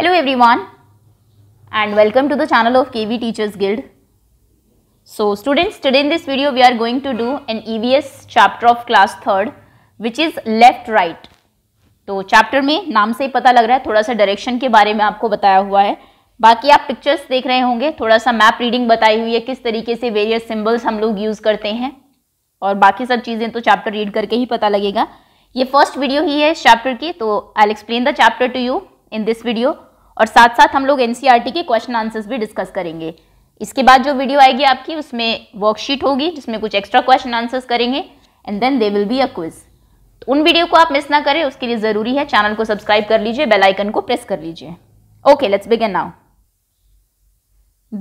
Hello everyone and welcome to the channel of KV teachers guild so students today in this video we are going to do an EVS chapter of class third which is left right तो chapter में नाम से ही पता लग रहा है थोड़ा सा डायरेक्शन के बारे में आपको बताया हुआ है बाकी आप पिक्चर्स देख रहे होंगे थोड़ा सा मैप रीडिंग बताई हुई है किस तरीके से वेरियस सिम्बल्स हम लोग यूज़ करते हैं और बाकी सब चीज़ें तो चैप्टर रीड करके ही पता लगेगा ये फर्स्ट वीडियो ही है चैप्टर की तो I explain the chapter to you in this video और साथ साथ हम लोग एन e के क्वेश्चन आंसर्स भी डिस्कस करेंगे इसके बाद जो वीडियो आएगी आपकी उसमें वर्कशीट होगी जिसमें कुछ एक्स्ट्रा क्वेश्चन आंसर्स करेंगे and then there will be a quiz तो उन वीडियो को आप मिस ना करें उसके लिए ज़रूरी है चैनल को सब्सक्राइब कर लीजिए बेल आइकन को प्रेस कर लीजिए okay let's begin now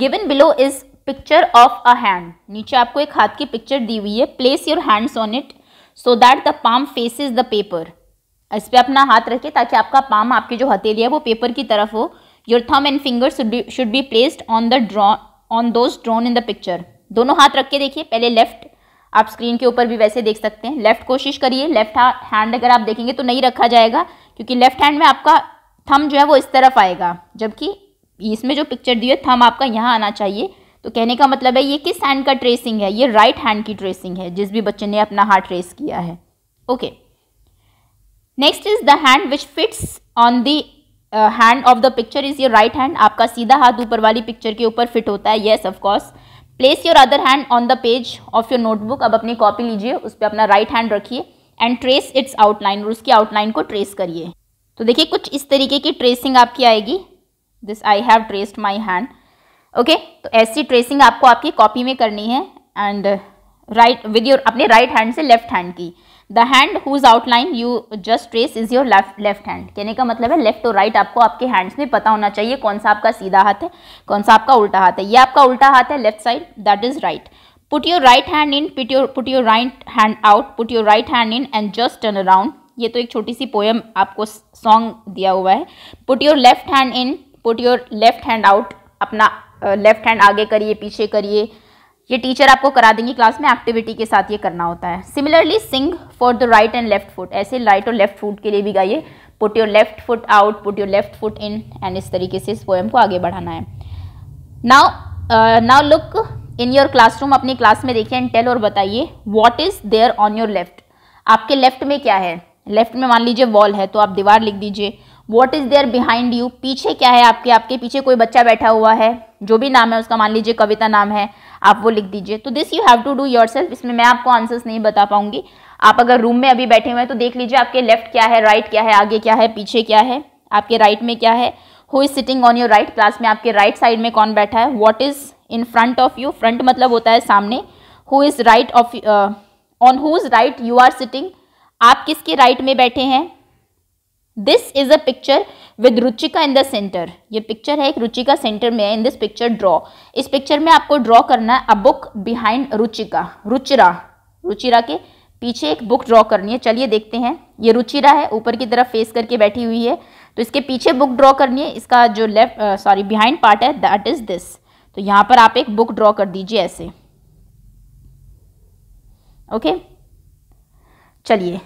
given below is picture of a hand नीचे आपको एक हाथ की पिक्चर दी हुई है place your hands on it so that the palm faces the paper इस पर अपना हाथ रखें ताकि आपका पाम आपकी जो हथेली है वो पेपर की तरफ हो your thumb and fingers should be placed on the draw on those drawn in the picture दोनों हाथ रख के देखिए पहले लेफ्ट आप स्क्रीन के ऊपर भी वैसे देख सकते हैं लेफ्ट कोशिश करिए लेफ्ट हैंड अगर आप देखेंगे तो नहीं रखा जाएगा क्योंकि लेफ्ट हैंड में आपका थम जो है वो इस तरफ आएगा जबकि इसमें जो पिक्चर दी है थम आपका यहाँ आना चाहिए तो कहने का मतलब है ये किस हैंड का ट्रेसिंग है ये राइट हैंड की ट्रेसिंग है जिस भी बच्चे ने अपना हाथ ट्रेस किया है okay okay. Next is the hand which fits on the hand of the picture is your right hand आपका सीधा हाथ ऊपर वाली पिक्चर के ऊपर फिट होता है yes of course place your other hand on the page of your notebook अब अपनी कॉपी लीजिए उस पर अपना राइट हैंड रखिए एंड ट्रेस इट्स आउटलाइन और उसकी आउटलाइन को ट्रेस करिए तो देखिए कुछ इस तरीके की ट्रेसिंग आपकी आएगी this I have traced my hand okay तो ऐसी ट्रेसिंग आपको आपकी कॉपी में करनी है एंड राइट विद योर अपने राइट हैंड से लेफ्ट हैंड की the hand whose outline you just trace is your left left hand कहने का मतलब है लेफ्ट और राइट आपको आपके हैंड्स में पता होना चाहिए कौन सा आपका सीधा हाथ है कौन सा आपका उल्टा हाथ है ये आपका उल्टा हाथ है left side that is right put your right hand in pit your put your right hand out put your right hand in and just turn around ये तो एक छोटी सी पोएम आपको सॉन्ग दिया हुआ है put your left hand in put your left hand out अपना left uh, hand आगे करिए पीछे करिए ये टीचर आपको करा देंगी क्लास में एक्टिविटी के साथ ये करना होता है similarly sing for the right and left foot ऐसे राइट और लेफ्ट फुट के लिए भी गाइए put your left foot out put your left foot in and इस तरीके से इस पोएम को आगे बढ़ाना है now now look in your classroom अपनी क्लास में देखिए एंड टेल और बताइए what is there on your left आपके लेफ्ट में क्या है लेफ्ट में मान लीजिए वॉल है तो आप दीवार लिख दीजिए what is there behind you पीछे क्या है आपके आपके पीछे कोई बच्चा बैठा हुआ है जो भी नाम है उसका मान लीजिए कविता नाम है आप वो लिख दीजिए तो this you have to do yourself इसमें मैं आपको आंसर्स नहीं बता पाऊंगी आप अगर रूम में अभी बैठे हुए हैं तो देख लीजिए आपके लेफ्ट क्या है राइट right क्या है आगे क्या है पीछे क्या है आपके राइट right में क्या है who is sitting on your right class में आपके राइट right साइड में कौन बैठा है what is in front of you front मतलब होता है सामने who is right of on who is right you are sitting आप किसके राइट right में बैठे हैं this is a picture with Ruchika in the center ये पिक्चर है एक रुचिका सेंटर में है इन दिस पिक्चर ड्रॉ इस पिक्चर में आपको ड्रॉ करना है a book behind Ruchika Ruchira Ruchira के पीछे एक बुक ड्रॉ करनी है चलिए देखते हैं ये रुचिरा है ऊपर की तरफ फेस करके बैठी हुई है तो इसके पीछे बुक ड्रॉ करनी है इसका जो लेफ्ट सॉरी बिहाइंड पार्ट है दैट इज दिस तो यहाँ पर आप एक बुक ड्रॉ कर दीजिए ऐसे ओके चलिए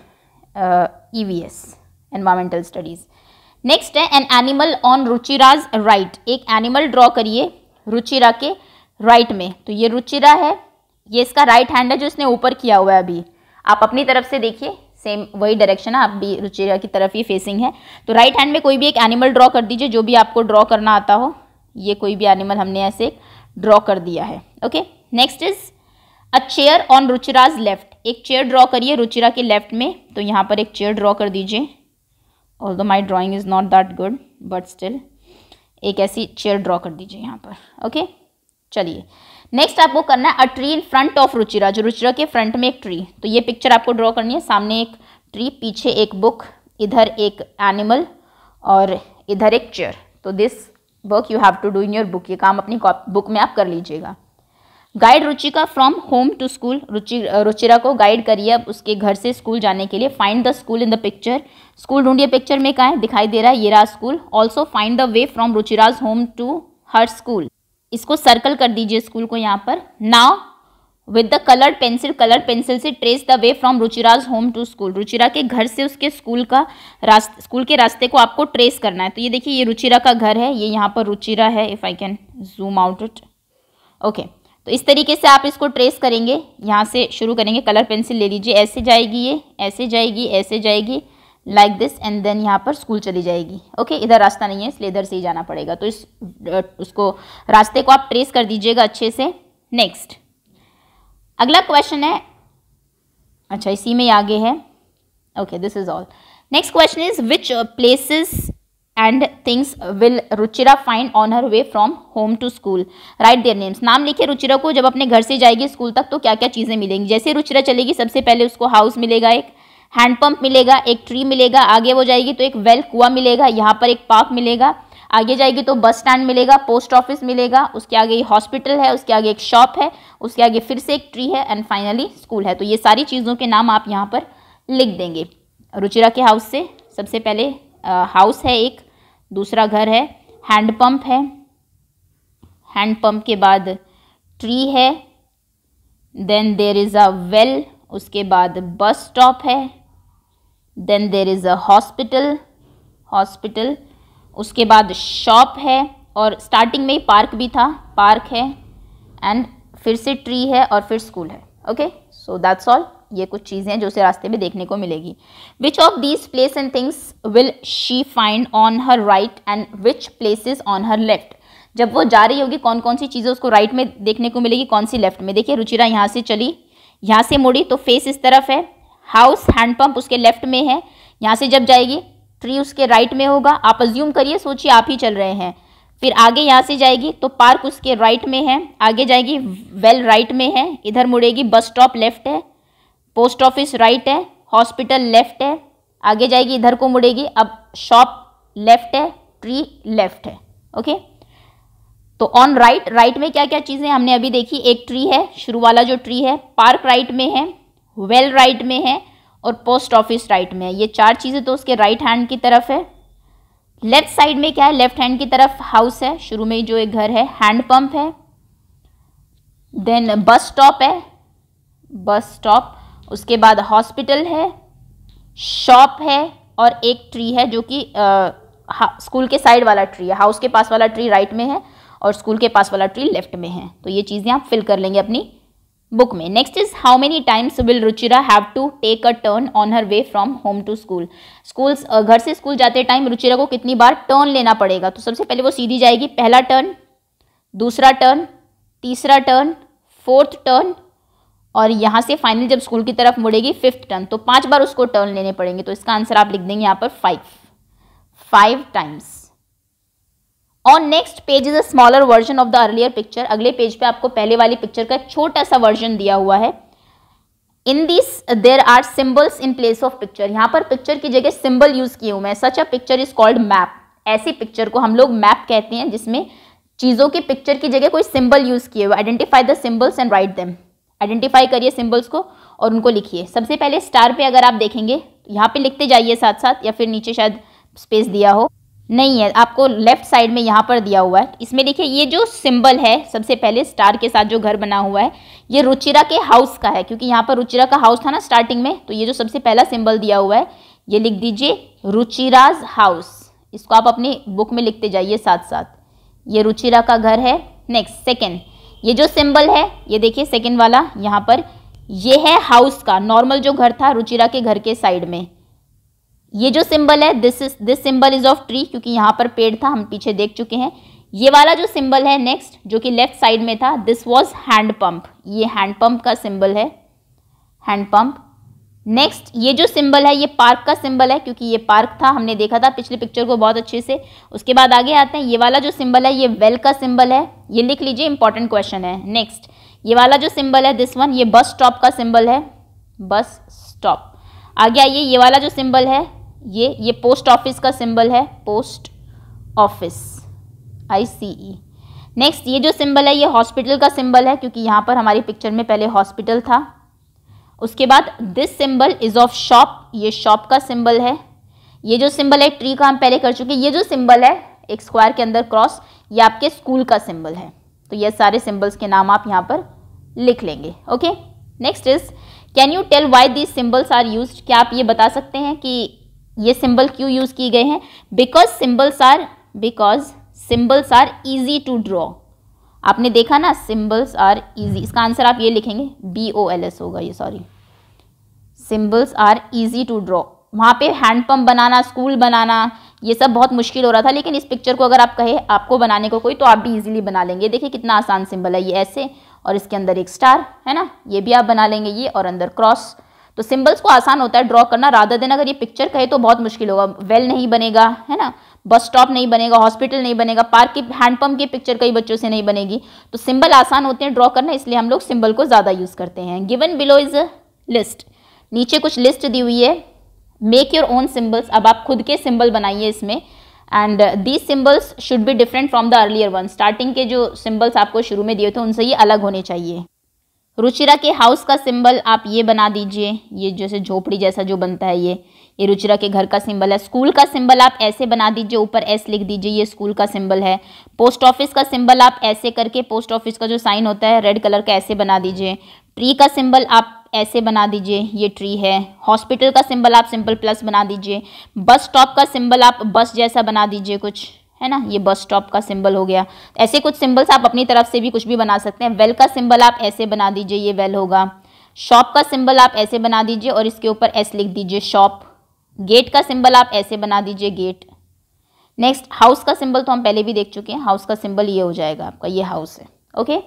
E V S environmental studies next है an animal on Ruchira's right एक एनिमल ड्रॉ करिए रुचिरा के राइट में तो ये रुचिरा है ये इसका राइट हैंड है जो इसने ऊपर किया हुआ है अभी आप अपनी तरफ से देखिए सेम वही डायरेक्शन है आप भी रुचिरा की तरफ ही फेसिंग है तो राइट हैंड में कोई भी एक एनिमल ड्रॉ कर दीजिए जो भी आपको ड्रॉ करना आता हो ये कोई भी एनिमल हमने ऐसे ड्रॉ कर दिया है okay next is a chair on Ruchira's left एक चेयर ड्रॉ करिए रुचिरा के लेफ्ट में तो यहाँ पर एक चेयर ड्रॉ कर दीजिए although my drawing is not that good but still एक ऐसी चेयर ड्रॉ कर दीजिए यहाँ पर ओके चलिए नेक्स्ट आपको करना है a tree in front of Ruchira जो रुचिरा के फ्रंट में एक ट्री तो ये पिक्चर आपको ड्रॉ करनी है सामने एक ट्री पीछे एक बुक इधर एक एनिमल और इधर एक चेयर तो this work you have to do in your book ये काम अपनी बुक में आप कर लीजिएगा guide Ruchika from home to school Ruchi Ruchira को गाइड करिए अब उसके घर से स्कूल जाने के लिए find the school in the picture school ढूंढिए पिक्चर में कहा है दिखाई दे रहा है ये रहा school also find the way from Ruchira's home to her school इसको सर्कल कर दीजिए स्कूल को यहाँ पर now with the coloured pencil coloured pencil से trace the way from Ruchira's home to school Ruchira के घर से उसके स्कूल का रास्ते स्कूल के रास्ते को आपको ट्रेस करना है तो ये देखिए ये रुचिरा का घर है ये यहाँ पर रुचिरा है if I can zoom out it okay तो इस तरीके से आप इसको ट्रेस करेंगे यहाँ से शुरू करेंगे कलर पेंसिल ले लीजिए ऐसे जाएगी ये ऐसे जाएगी ऐसे जाएगी लाइक दिस एंड देन यहाँ पर स्कूल चली जाएगी ओके इधर रास्ता नहीं है इसलिए इधर से ही जाना पड़ेगा तो इस उसको रास्ते को आप ट्रेस कर दीजिएगा अच्छे से नेक्स्ट अगला क्वेश्चन है अच्छा इसी में आगे है okay this is all next question is which places and things will Ruchira find on her way from home to school right their names नाम लिखे रुचिरा को जब अपने घर से जाएगी स्कूल तक तो क्या क्या चीज़ें मिलेंगी जैसे रुचिरा चलेगी सबसे पहले उसको हाउस मिलेगा एक पंप मिलेगा एक ट्री मिलेगा आगे वो जाएगी तो एक वेल कुआ मिलेगा यहाँ पर एक पार्क मिलेगा आगे जाएगी तो बस स्टैंड मिलेगा पोस्ट ऑफिस मिलेगा उसके आगे हॉस्पिटल है उसके आगे एक शॉप है उसके आगे फिर से एक ट्री है एंड फाइनली स्कूल है तो ये सारी चीज़ों के नाम आप यहाँ पर लिख देंगे रुचिरा के हाउस से सबसे पहले हाउस है एक दूसरा घर है हैंडपम्प है हैंडपम्प के बाद ट्री है then there is a well उसके बाद बस स्टॉप है then there is a hospital hospital उसके बाद शॉप है और स्टार्टिंग में ही पार्क भी था पार्क है एंड फिर से ट्री है और फिर स्कूल है ओके सो दैट्स ऑल ये कुछ चीज़ें हैं जो उसे रास्ते में देखने को मिलेगी which of these place and things will she find on her right and which places on her left जब वो जा रही होगी कौन कौन सी चीज़ें उसको राइट में देखने को मिलेगी कौन सी लेफ्ट में देखिए रुचिरा यहाँ से चली यहाँ से मुड़ी तो फेस इस तरफ है हाउस हैंडपम्प उसके लेफ्ट में है यहाँ से जब जाएगी ट्री उसके राइट में होगा आप अज्यूम करिए सोचिए आप ही चल रहे हैं फिर आगे यहाँ से जाएगी तो पार्क उसके राइट में है आगे जाएगी वेल राइट में है इधर मुड़ेगी बस स्टॉप लेफ्ट है पोस्ट ऑफिस राइट है हॉस्पिटल लेफ्ट है आगे जाएगी इधर को मुड़ेगी अब शॉप लेफ्ट है ट्री लेफ्ट है ओके तो ऑन राइट राइट में क्या क्या चीज़ें हमने अभी देखी एक ट्री है शुरू वाला जो ट्री है पार्क राइट में है वेल well राइट में है और पोस्ट ऑफिस राइट में है ये चार चीज़ें तो उसके राइट हैंड की तरफ है लेफ्ट साइड में क्या है लेफ्ट हैंड की तरफ हाउस है शुरू में जो एक घर है हैंड पंप है देन बस स्टॉप है बस स्टॉप उसके बाद हॉस्पिटल है शॉप है और एक ट्री है जो कि स्कूल के साइड वाला ट्री है हाउस के पास वाला ट्री राइट में है और स्कूल के पास वाला ट्री लेफ्ट में है तो ये चीज़ें आप फिल कर लेंगे अपनी बुक में next is how many times will Ruchira have to take a turn on her way from home to school school घर से स्कूल जाते टाइम रुचिरा को कितनी बार टर्न लेना पड़ेगा तो सबसे पहले वो सीधी जाएगी पहला टर्न दूसरा टर्न तीसरा टर्न फोर्थ टर्न और यहाँ से फाइनल जब स्कूल की तरफ मुड़ेगी फिफ्थ टर्न तो पांच बार उसको टर्न लेने पड़ेंगे तो इसका आंसर आप लिख देंगे यहाँ पर फाइव फाइव टाइम्स और next page is a smaller version of the earlier picture अगले पेज पे आपको पहले वाली पिक्चर का छोटा सा वर्जन दिया हुआ है in this there are symbols in place of picture यहाँ पर पिक्चर की जगह सिंबल यूज किए हुए हैं such a picture is called map ऐसी पिक्चर को हम लोग मैप कहते हैं जिसमें चीज़ों की पिक्चर की जगह कोई सिंबल यूज किए हुए identify the symbols and write them identify करिए सिम्बल्स को और उनको लिखिए सबसे पहले स्टार पे अगर आप देखेंगे यहाँ पे लिखते जाइए साथ साथ या फिर नीचे शायद स्पेस दिया हो नहीं है आपको लेफ्ट साइड में यहाँ पर दिया हुआ है इसमें देखिए ये जो सिंबल है सबसे पहले स्टार के साथ जो घर बना हुआ है ये रुचिरा के हाउस का है क्योंकि यहाँ पर रुचिरा का हाउस था ना स्टार्टिंग में तो ये जो सबसे पहला सिंबल दिया हुआ है ये लिख दीजिए रुचिराज हाउस इसको आप अपनी बुक में लिखते जाइए साथ साथ ये रुचिरा का घर है नेक्स्ट सेकेंड ये जो सिंबल है ये देखिए सेकेंड वाला यहाँ पर ये है हाउस का नॉर्मल जो घर था रुचिरा के घर के साइड में ये जो सिंबल है this is this symbol is of tree क्योंकि यहाँ पर पेड़ था हम पीछे देख चुके हैं ये वाला जो सिंबल है नेक्स्ट जो कि लेफ्ट साइड में था दिस वॉज हैंडपम्प ये हैंडपम्प का सिंबल है हैंडपम्प नेक्स्ट ये जो सिंबल है ये पार्क का सिंबल है क्योंकि ये पार्क था हमने देखा था पिछले पिक्चर को बहुत अच्छे से उसके बाद आगे आते हैं ये वाला जो सिंबल है ये वेल का सिंबल है ये लिख लीजिए इंपॉर्टेंट क्वेश्चन है नेक्स्ट ये वाला जो सिंबल है दिस वन ये बस स्टॉप का सिंबल है बस स्टॉप आगे आइए ये वाला जो सिंबल है ये ये पोस्ट ऑफिस का सिंबल है पोस्ट ऑफिस आई सी ई नेक्स्ट ये जो सिंबल है ये हॉस्पिटल का सिंबल है क्योंकि यहाँ पर हमारी पिक्चर में पहले हॉस्पिटल था उसके बाद this symbol is of shop ये शॉप का सिंबल है ये जो सिंबल है ट्री का हम पहले कर चुके ये जो सिंबल है एक स्क्वायर के अंदर क्रॉस ये आपके स्कूल का सिंबल है तो ये सारे सिंबल्स के नाम आप यहाँ पर लिख लेंगे okay next is can you tell why these symbols are use क्या आप ये बता सकते हैं कि ये सिंबल क्यों यूज़ किए गए हैं because symbols are because symbols are easy to draw आपने देखा ना सिम्बल्स आर ईजी इसका आंसर आप ये लिखेंगे बी ओ एल एस होगा ये sorry symbols are easy to draw वहाँ पे हैंडपम्प बनाना स्कूल बनाना ये सब बहुत मुश्किल हो रहा था लेकिन इस पिक्चर को अगर आप कहे आपको बनाने को कोई तो आप भी इजीली बना लेंगे देखिए कितना आसान सिंबल है ये ऐसे और इसके अंदर एक स्टार है ना ये भी आप बना लेंगे ये और अंदर क्रॉस तो सिंबल्स को आसान होता है ड्रॉ करना राधा देन अगर ये पिक्चर कहे तो बहुत मुश्किल होगा वेल नहीं बनेगा है ना बस स्टॉप नहीं बनेगा हॉस्पिटल नहीं बनेगा पार्क की हैंडपम्प की पिक्चर कई बच्चों से नहीं बनेगी तो सिंबल आसान होते हैं ड्रॉ करना इसलिए हम लोग सिंबल को ज़्यादा यूज़ करते हैं given below is a list नीचे कुछ लिस्ट दी हुई है मेक योर ओन सिम्बल्स अब आप खुद के सिम्बल बनाइए इसमें and these symbols should be different from the earlier one starting के जो सिम्बल्स आपको शुरू में दिए थे उनसे ये अलग होने चाहिए रुचिरा के हाउस का सिम्बल आप ये बना दीजिए ये जैसे झोपड़ी जैसा जो बनता है ये ये रुचिरा के घर का सिंबल है स्कूल का सिंबल आप ऐसे बना दीजिए ऊपर एस लिख दीजिए ये स्कूल का सिंबल है पोस्ट ऑफिस का सिंबल आप ऐसे करके पोस्ट ऑफिस का जो साइन होता है रेड कलर का ऐसे बना दीजिए ट्री का सिंबल आप ऐसे बना दीजिए ये ट्री है हॉस्पिटल का सिंबल आप सिंपल प्लस बना दीजिए बस स्टॉप का सिंबल आप बस जैसा बना दीजिए कुछ है ना ये बस स्टॉप का सिंबल हो गया ऐसे कुछ सिंबल्स आप अपनी तरफ से भी कुछ भी बना सकते हैं वेल का सिंबल आप ऐसे बना दीजिए ये वेल होगा शॉप का सिंबल आप ऐसे बना दीजिए और इसके ऊपर एस लिख दीजिए शॉप गेट का सिंबल आप ऐसे बना दीजिए गेट नेक्स्ट हाउस का सिंबल तो हम पहले भी देख चुके हैं हाउस का सिंबल ये हो जाएगा आपका ये हाउस है ओके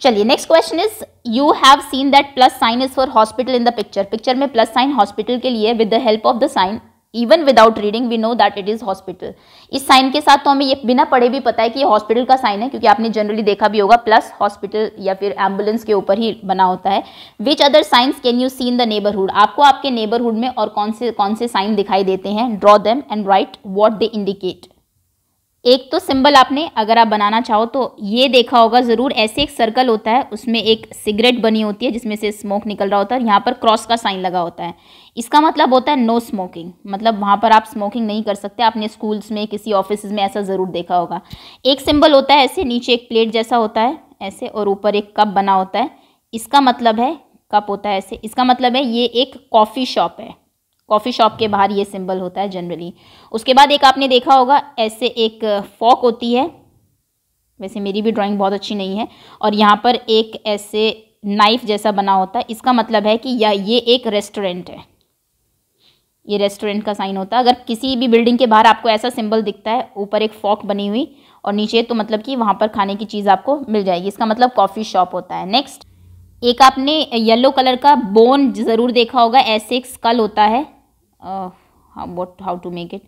चलिए next question is you have seen that plus sign is for hospital in the picture picture में प्लस साइन हॉस्पिटल के लिए with the help of the sign even without reading we know that it is hospital इस sign के साथ तो हमें ये बिना पढ़े भी पता है कि ये हॉस्पिटल का साइन है क्योंकि आपने जनरली देखा भी होगा प्लस हॉस्पिटल या फिर एम्बुलेंस के ऊपर ही बना होता है which other signs can you see in the neighbourhood आपको आपके नेबरहुड में और कौन से कौन से साइन दिखाई देते हैं draw them and write what they indicate एक तो सिंबल आपने अगर आप बनाना चाहो तो ये देखा होगा ज़रूर ऐसे एक सर्कल होता है उसमें एक सिगरेट बनी होती है जिसमें से स्मोक निकल रहा होता है और यहाँ पर क्रॉस का साइन लगा होता है इसका मतलब होता है नो स्मोकिंग मतलब वहाँ पर आप स्मोकिंग नहीं कर सकते आपने स्कूल्स में किसी ऑफिस में ऐसा ज़रूर देखा होगा एक सिम्बल होता है ऐसे नीचे एक प्लेट जैसा होता है ऐसे और ऊपर एक कप बना होता है इसका मतलब है कप होता है ऐसे इसका मतलब है ये एक कॉफ़ी शॉप है कॉफ़ी शॉप के बाहर ये सिंबल होता है जनरली उसके बाद एक आपने देखा होगा ऐसे एक फॉक होती है वैसे मेरी भी ड्राइंग बहुत अच्छी नहीं है और यहाँ पर एक ऐसे नाइफ जैसा बना होता है इसका मतलब है कि या ये एक रेस्टोरेंट है ये रेस्टोरेंट का साइन होता है अगर किसी भी बिल्डिंग के बाहर आपको ऐसा सिंबल दिखता है ऊपर एक फॉक बनी हुई और नीचे तो मतलब कि वहाँ पर खाने की चीज़ आपको मिल जाएगी इसका मतलब कॉफ़ी शॉप होता है नेक्स्ट एक आपने येलो कलर का बोन ज़रूर देखा होगा ऐसे एक स्कल होता है what how to make it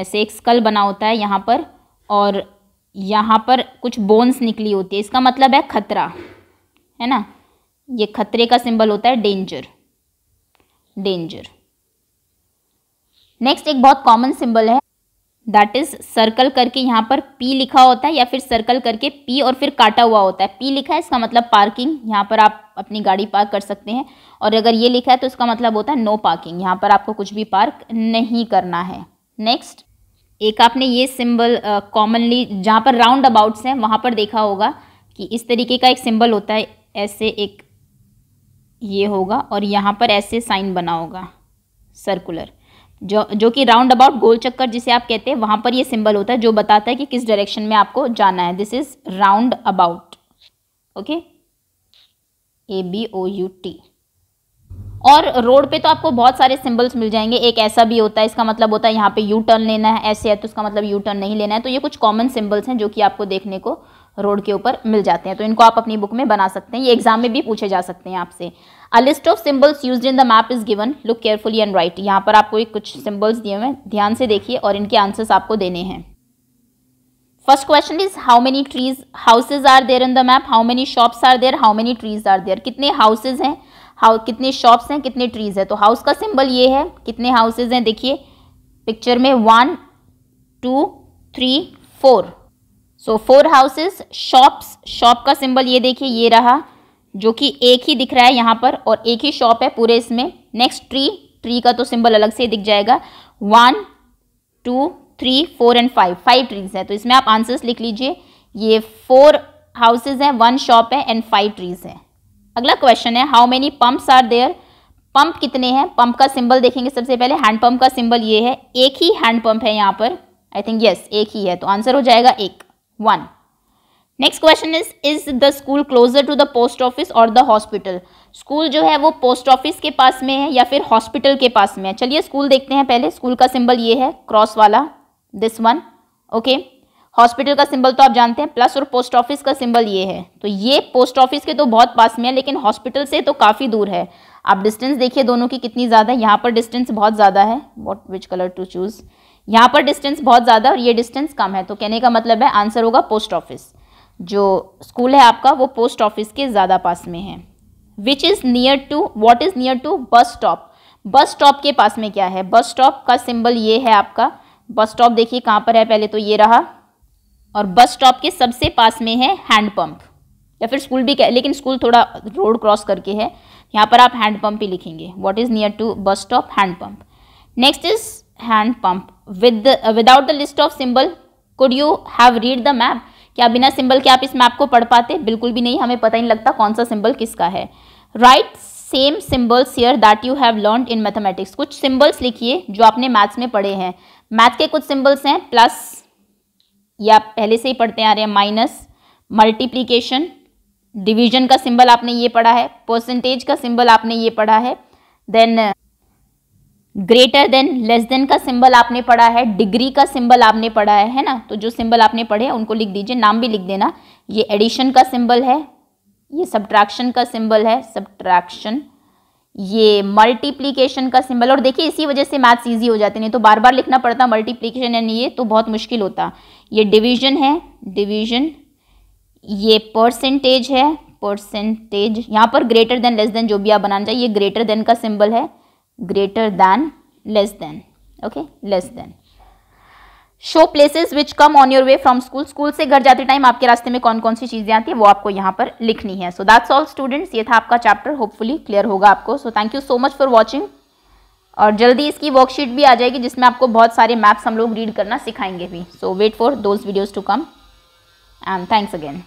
ऐसे एक स्कल बना होता है यहाँ पर और यहाँ पर कुछ बोन्स निकली होती है इसका मतलब है खतरा है ना ये खतरे का सिंबल होता है डेंजर डेंजर नेक्स्ट एक बहुत कॉमन सिंबल है दैट इज सर्कल करके यहाँ पर पी लिखा होता है या फिर सर्कल करके पी और फिर काटा हुआ होता है पी लिखा है इसका मतलब पार्किंग यहाँ पर आप अपनी गाड़ी पार्क कर सकते हैं और अगर ये लिखा है तो इसका मतलब होता है नो पार्किंग यहाँ पर आपको कुछ भी पार्क नहीं करना है नेक्स्ट एक आपने ये सिंबल कॉमनली जहाँ पर राउंड अबाउट्स हैं वहाँ पर देखा होगा कि इस तरीके का एक सिंबल होता है ऐसे एक ये होगा और यहाँ पर ऐसे साइन बना होगा सर्कुलर जो जो कि राउंड अबाउट गोल चक्कर जिसे आप कहते हैं वहाँ पर ये सिंबल होता है जो बताता है कि किस डायरेक्शन में आपको जाना है this is roundabout okay A B O U T और रोड पे तो आपको बहुत सारे सिंबल्स मिल जाएंगे एक ऐसा भी होता है इसका मतलब होता है यहाँ पे यू टर्न लेना है ऐसे है तो उसका मतलब यू टर्न नहीं लेना है तो ये कुछ कॉमन सिंबल्स हैं जो कि आपको देखने को रोड के ऊपर मिल जाते हैं तो इनको आप अपनी बुक में बना सकते हैं ये एग्जाम में भी पूछे जा सकते हैं आपसे a list of symbols use in the map is given look carefully and write यहाँ पर आपको कुछ सिंबल्स दिए हुए ध्यान से देखिए और इनके आंसर्स आपको देने हैं first question is how many trees houses are there in the map how many shops are there? How many trees are there? कितने हाउसेज हैं हाउ कितने शॉप्स हैं कितने ट्रीज हैं तो हाउस का सिंबल ये है कितने हाउसेज हैं देखिए पिक्चर में one two three four so four houses shops shop का सिंबल ये देखिए ये रहा जो कि एक ही दिख रहा है यहाँ पर और एक ही शॉप है पूरे इसमें नेक्स्ट ट्री ट्री का तो सिंबल अलग से दिख जाएगा one two three four and five five trees है तो इसमें आप आंसर्स लिख लीजिए ये फोर हाउसेज हैं वन शॉप है एंड फाइव ट्रीज है अगला क्वेश्चन है how many pumps are there pump कितने हैं पंप का सिंबल देखेंगे सबसे पहले हैंड पंप का सिंबल ये है एक ही हैंड पंप है यहाँ पर आई थिंक यस एक ही है तो आंसर हो जाएगा एक one next question is is the school closer to the post office और द हॉस्पिटल स्कूल जो है वो पोस्ट ऑफिस के पास में है या फिर हॉस्पिटल के पास में है चलिए स्कूल देखते हैं पहले स्कूल का सिंबल ये है क्रॉस वाला दिस वन ओके हॉस्पिटल का सिंबल तो आप जानते हैं प्लस और पोस्ट ऑफिस का सिंबल ये है तो ये पोस्ट ऑफिस के तो बहुत पास में है लेकिन हॉस्पिटल से तो काफ़ी दूर है आप डिस्टेंस देखिए दोनों की कितनी ज़्यादा है यहाँ पर डिस्टेंस बहुत ज़्यादा है what which colour to choose यहाँ पर डिस्टेंस बहुत ज़्यादा और ये डिस्टेंस कम है तो कहने का मतलब है आंसर होगा पोस्ट ऑफिस जो स्कूल है आपका वो पोस्ट ऑफिस के ज़्यादा पास में है which is near to what is near to bus stop bus stop के पास में क्या है बस स्टॉप का सिंबल ये है आपका बस स्टॉप देखिए कहाँ पर है पहले तो ये रहा और बस स्टॉप के सबसे पास में है हैंडपम्प या फिर स्कूल भी कह लेकिन स्कूल थोड़ा रोड क्रॉस करके है यहाँ पर आप हैंडपम्प ही लिखेंगे what is near to bus stop hand pump next is hand pump with without the list of symbol could you have read the map क्या बिना सिंबल के आप इस मैप को पढ़ पाते बिल्कुल भी नहीं हमें पता ही नहीं लगता कौन सा सिंबल किसका है right same symbols here that you have learn in mathematics कुछ सिंबल्स लिखिए जो आपने मैथ्स में पढ़े हैं मैथ के कुछ सिंबल्स हैं प्लस या पहले से ही पढ़ते आ रहे हैं माइनस मल्टीप्लीकेशन डिवीजन का सिंबल आपने ये पढ़ा है परसेंटेज का सिंबल आपने ये पढ़ा है then greater than less than का सिंबल आपने पढ़ा है डिग्री का सिंबल आपने पढ़ा है है ना तो जो सिंबल आपने पढ़े हैं उनको लिख दीजिए नाम भी लिख देना ये एडिशन का सिंबल है ये सब्ट्रैक्शन का सिंबल है सब्ट्रैक्शन ये मल्टीप्लीकेशन का सिंबल और देखिए इसी वजह से मैथ्स इजी हो जाते नहीं तो बार बार लिखना पड़ता मल्टीप्लीकेशन यानी ये तो बहुत मुश्किल होता ये डिवीजन है डिवीजन ये परसेंटेज है परसेंटेज यहाँ पर ग्रेटर देन लेस देन जो भी आप बनाना चाहिए ये ग्रेटर देन का सिंबल है greater than less than okay less than show places which come on your way from school school से घर जाते टाइम आपके रास्ते में कौन कौन सी चीज़ें आती है वो आपको यहाँ पर लिखनी है सो दैट्स ऑल स्टूडेंट्स ये था आपका चैप्टर होपफुली क्लियर होगा आपको so thank you so much for watching और जल्दी इसकी वर्कशीट भी आ जाएगी जिसमें आपको बहुत सारे मैप्स हम लोग रीड करना सिखाएंगे भी so wait for those videos to come and thanks again